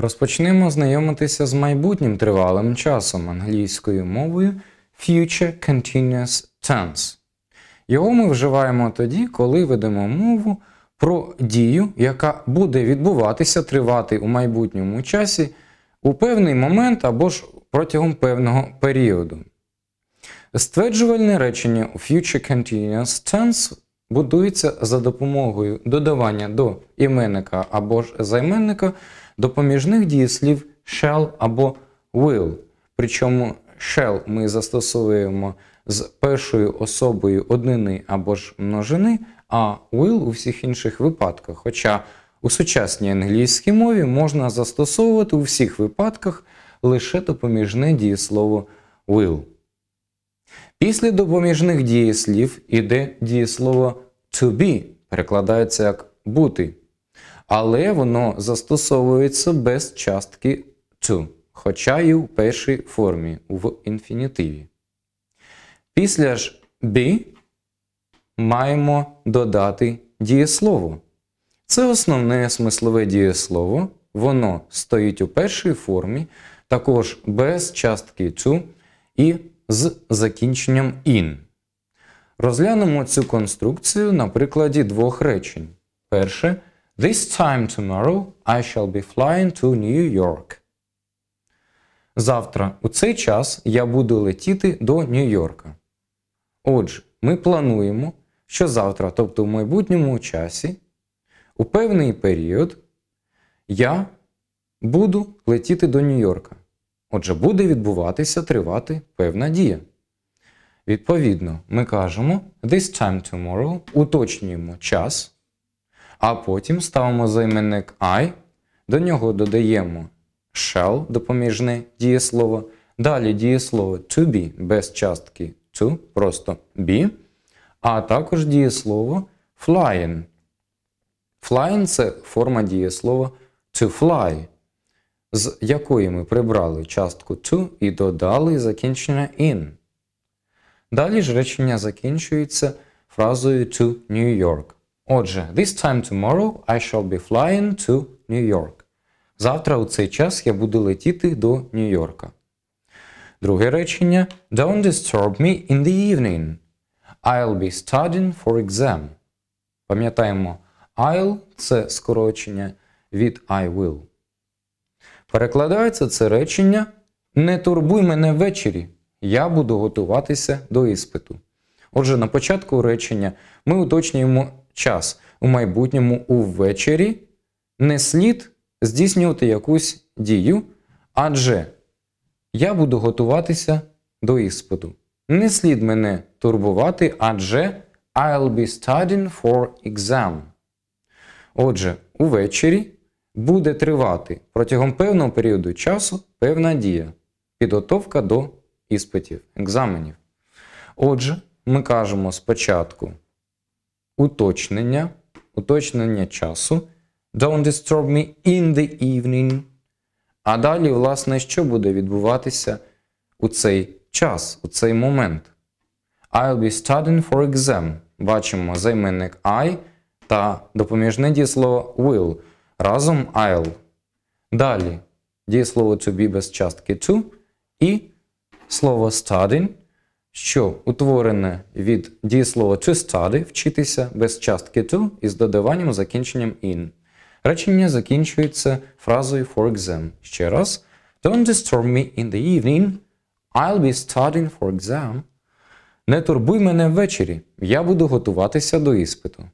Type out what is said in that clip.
Розпочнемо знайомитися з майбутнім тривалим часом англійською мовою Future Continuous Tense. Його ми вживаємо тоді, коли ведемо мову про дію, яка буде відбуватися тривати у майбутньому часі у певний момент або ж протягом певного періоду. Стверджувальне речення у Future Continuous Tense будується за допомогою додавання до іменника або ж займенника допоміжних дієслів shall або will. Причому shall ми застосовуємо з першою особою однини або ж множини, а will у всіх інших випадках. Хоча у сучасній англійській мові можна застосовувати у всіх випадках лише допоміжне дієслово will. Після допоміжних дієслів іде дієслово to be, перекладається як бути. Але воно застосовується без частки to, хоча і в першій формі в інфінітиві. Після ж be маємо додати дієслово. Це основне смислове дієслово. Воно стоїть у першій формі, також без частки to і з закінченням in. Розглянемо цю конструкцію на прикладі двох речень. Перше. This time tomorrow I shall be flying to New York. Завтра у цей час я буду летіти до Нью-Йорка. Отже, ми плануємо, що завтра, тобто в майбутньому часі, у певний період я буду летіти до Нью-Йорка. Отже, буде відбуватися тривати певна дія. Відповідно, ми кажемо this time tomorrow, уточнюємо час, а потім ставимо займенник I, до нього додаємо shall, допоміжне дієслово. Далі дієслово to be без частки to, просто be, а також дієслово flying. Flying це форма дієслова to fly з якої ми прибрали частку to і додали закінчення in. Далі ж речення закінчується фразою to New York. Отже, this time tomorrow I shall be flying to New York. Завтра у цей час я буду летіти до Нью-Йорка. Друге речення Don't disturb me in the evening. I'll be studying for exam. Пам'ятаємо, I'll це скорочення від I will. Перекладається це речення Не турбуй мене ввечері, я буду готуватися до іспиту. Отже, на початку речення ми уточнюємо час у майбутньому увечері не слід здійснювати якусь дію, адже я буду готуватися до іспиту. Не слід мене турбувати, адже I'll be studying for exam. Отже, увечері буде тривати протягом певного періоду часу певна дія, підготовка до іспитів, екзаменів. Отже, ми кажемо спочатку уточнення, уточнення часу. Don't disturb me in the evening. А далі, власне, що буде відбуватися у цей час, у цей момент? I'll be studying for exam. Бачимо займенник I та допоміжне дієслово will разом I'll. Далі дієслово to be без частки to і слово studying, що утворене від дієслова to study вчитися без частки to із додаванням закінченням in. Речення закінчується фразою for exam. Ще раз. Don't disturb me in the evening. I'll be studying for exam. Не турбуй мене ввечері. Я буду готуватися до іспиту.